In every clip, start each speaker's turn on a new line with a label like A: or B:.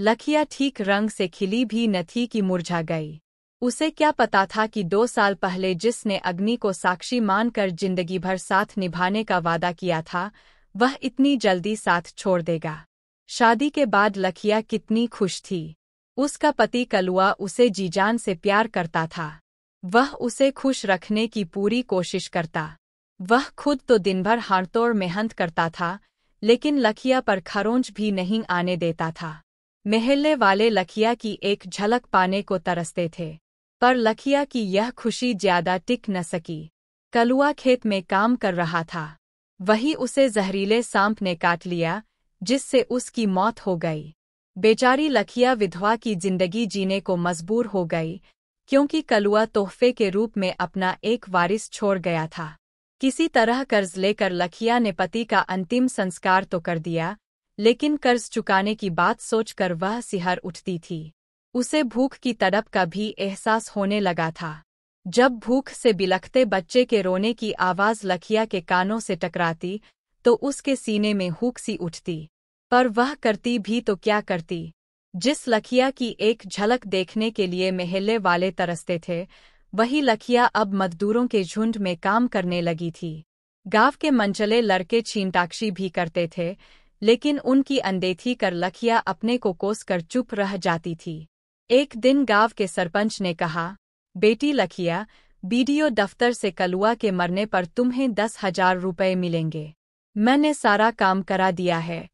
A: लखिया ठीक रंग से खिली भी न थी कि मुरझा गई उसे क्या पता था कि दो साल पहले जिसने अग्नि को साक्षी मानकर जिंदगी भर साथ निभाने का वादा किया था वह इतनी जल्दी साथ छोड़ देगा शादी के बाद लखिया कितनी खुश थी उसका पति कलुआ उसे जीजान से प्यार करता था वह उसे खुश रखने की पूरी कोशिश करता वह खुद तो दिन भर हाड़तोड़ मेहनत करता था लेकिन लखिया पर खरोंच भी नहीं आने देता था मेहल्ले वाले लखिया की एक झलक पाने को तरसते थे पर लखिया की यह खुशी ज्यादा टिक न सकी कलुआ खेत में काम कर रहा था वही उसे जहरीले सांप ने काट लिया जिससे उसकी मौत हो गई बेचारी लखिया विधवा की जिंदगी जीने को मजबूर हो गई क्योंकि कलुआ तोहफे के रूप में अपना एक वारिस छोड़ गया था किसी तरह कर्ज लेकर लखिया ने पति का अंतिम संस्कार तो कर दिया लेकिन कर्ज चुकाने की बात सोचकर वह सिहर उठती थी उसे भूख की तड़प का भी एहसास होने लगा था जब भूख से बिलखते बच्चे के रोने की आवाज लखिया के कानों से टकराती तो उसके सीने में हुक सी उठती पर वह करती भी तो क्या करती जिस लखिया की एक झलक देखने के लिए महल्ले वाले तरसते थे वही लखिया अब मजदूरों के झुंड में काम करने लगी थी गांव के मंचले लड़के छीनटाक्षी भी करते थे लेकिन उनकी अनदेखी कर लखिया अपने को कोस कर चुप रह जाती थी एक दिन गांव के सरपंच ने कहा बेटी लखिया बीडीओ दफ्तर से कलुआ के मरने पर तुम्हें दस हजार रुपये मिलेंगे मैंने सारा काम करा दिया है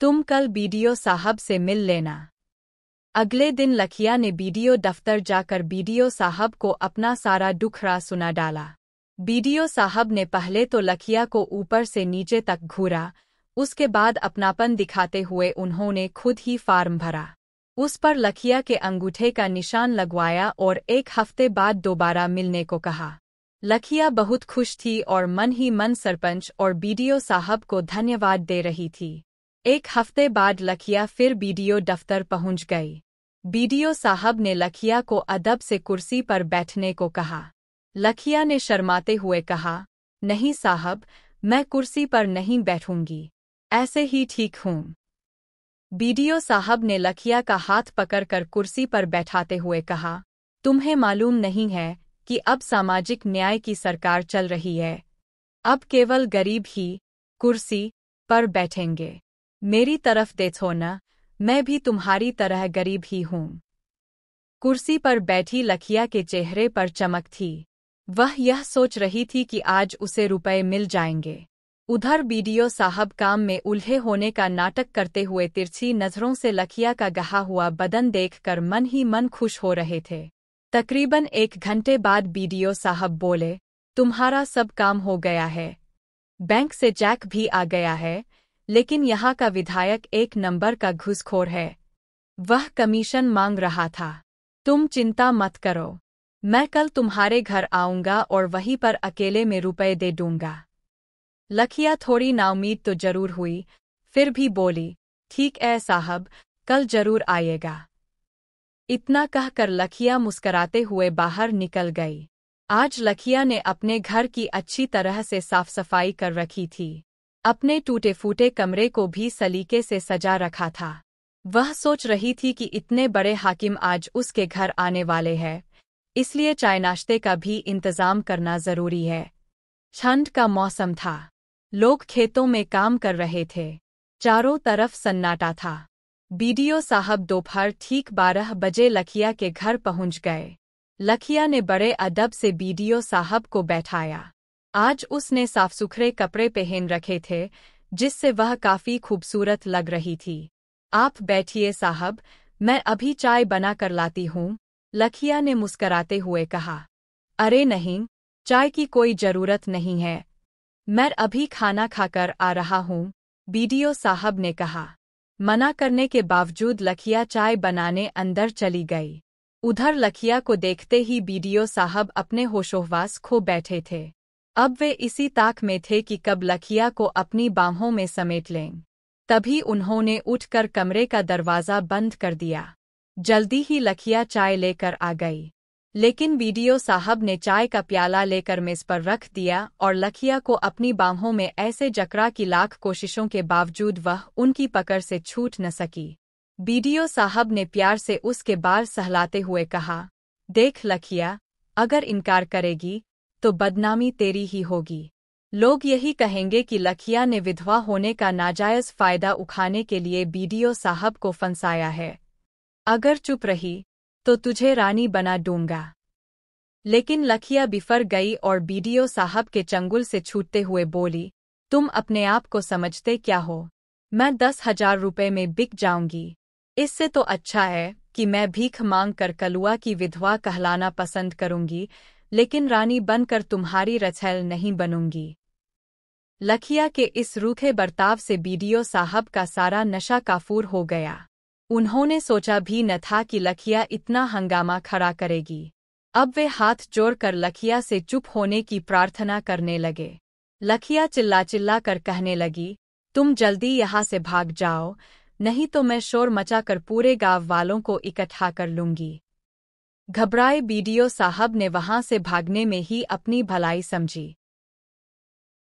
A: तुम कल बीडीओ साहब से मिल लेना अगले दिन लखिया ने बीडीओ दफ्तर जाकर बीडीओ साहब को अपना सारा दुखरा सुना डाला बीडीओ साहब ने पहले तो लखिया को ऊपर से नीचे तक घूरा उसके बाद अपनापन दिखाते हुए उन्होंने खुद ही फार्म भरा उस पर लखिया के अंगूठे का निशान लगवाया और एक हफ्ते बाद दोबारा मिलने को कहा लखिया बहुत खुश थी और मन ही मन सरपंच और बीडीओ साहब को धन्यवाद दे रही थी एक हफ्ते बाद लखिया फिर बीडीओ दफ्तर पहुंच गई बीडीओ साहब ने लखिया को अदब से कुर्सी पर बैठने को कहा लखिया ने शर्माते हुए कहा नहीं साहब मैं कुर्सी पर नहीं बैठूंगी ऐसे ही ठीक हूं बीडीओ साहब ने लखिया का हाथ पकड़कर कुर्सी पर बैठाते हुए कहा तुम्हें मालूम नहीं है कि अब सामाजिक न्याय की सरकार चल रही है अब केवल गरीब ही कुर्सी पर बैठेंगे मेरी तरफ देखो न मैं भी तुम्हारी तरह गरीब ही हूं कुर्सी पर बैठी लखिया के चेहरे पर चमक थी वह यह सोच रही थी कि आज उसे रुपए मिल जाएंगे उधर बीडीओ साहब काम में उल्हे होने का नाटक करते हुए तिरछी नजरों से लखिया का गहा हुआ बदन देखकर मन ही मन खुश हो रहे थे तकरीबन एक घंटे बाद बीडीओ साहब बोले तुम्हारा सब काम हो गया है बैंक से जैक भी आ गया है लेकिन यहाँ का विधायक एक नंबर का घुसखोर है वह कमीशन मांग रहा था तुम चिंता मत करो मैं कल तुम्हारे घर आऊंगा और वहीं पर अकेले में रुपए दे दूंगा लखिया थोड़ी नाउमीद तो जरूर हुई फिर भी बोली ठीक है साहब कल जरूर आएगा इतना कहकर लखिया मुस्कराते हुए बाहर निकल गई आज लखिया ने अपने घर की अच्छी तरह से साफ सफाई कर रखी थी अपने टूटे फूटे कमरे को भी सलीके से सजा रखा था वह सोच रही थी कि इतने बड़े हाकिम आज उसके घर आने वाले हैं इसलिए चाय नाश्ते का भी इंतजाम करना जरूरी है ठंड का मौसम था लोग खेतों में काम कर रहे थे चारों तरफ सन्नाटा था बीडीओ साहब दोपहर ठीक बारह बजे लखिया के घर पहुंच गए लखिया ने बड़े अदब से बीडीओ साहब को बैठाया आज उसने साफ सुथरे कपड़े पहन रखे थे जिससे वह काफी खूबसूरत लग रही थी आप बैठिए साहब मैं अभी चाय बना कर लाती हूँ लखिया ने मुस्कराते हुए कहा अरे नहीं चाय की कोई जरूरत नहीं है मैं अभी खाना खाकर आ रहा हूँ बीडीओ साहब ने कहा मना करने के बावजूद लखिया चाय बनाने अंदर चली गई उधर लखिया को देखते ही बीडीओ साहब अपने होशोहवास खो बैठे थे अब वे इसी ताक में थे कि कब लखिया को अपनी बाहों में समेट लें तभी उन्होंने उठकर कमरे का दरवाज़ा बंद कर दिया जल्दी ही लखिया चाय लेकर आ गई लेकिन बीडीओ साहब ने चाय का प्याला लेकर मेज पर रख दिया और लखिया को अपनी बाहों में ऐसे जकड़ा की लाख कोशिशों के बावजूद वह उनकी पकड़ से छूट न सकी बीडीओ साहब ने प्यार से उसके बार सहलाते हुए कहा देख लखिया अगर इनकार करेगी तो बदनामी तेरी ही होगी लोग यही कहेंगे कि लखिया ने विधवा होने का नाजायज फायदा उठाने के लिए बीडीओ साहब को फंसाया है अगर चुप रही तो तुझे रानी बना दूंगा लेकिन लखिया बिफर गई और बीडीओ साहब के चंगुल से छूटते हुए बोली तुम अपने आप को समझते क्या हो मैं दस हजार रुपये में बिक जाऊंगी इससे तो अच्छा है कि मैं भीख मांग कर कलुआ की विधवा कहलाना पसंद करूंगी लेकिन रानी बनकर तुम्हारी रछैल नहीं बनूंगी लखिया के इस रूखे बर्ताव से बीडीओ साहब का सारा नशा काफूर हो गया उन्होंने सोचा भी न था कि लखिया इतना हंगामा खड़ा करेगी अब वे हाथ जोड़कर लखिया से चुप होने की प्रार्थना करने लगे लखिया चिल्ला चिल्ला कर कहने लगी तुम जल्दी यहां से भाग जाओ नहीं तो मैं शोर मचा कर पूरे गांव वालों को इकट्ठा कर लूंगी घबराए बीडीओ साहब ने वहां से भागने में ही अपनी भलाई समझी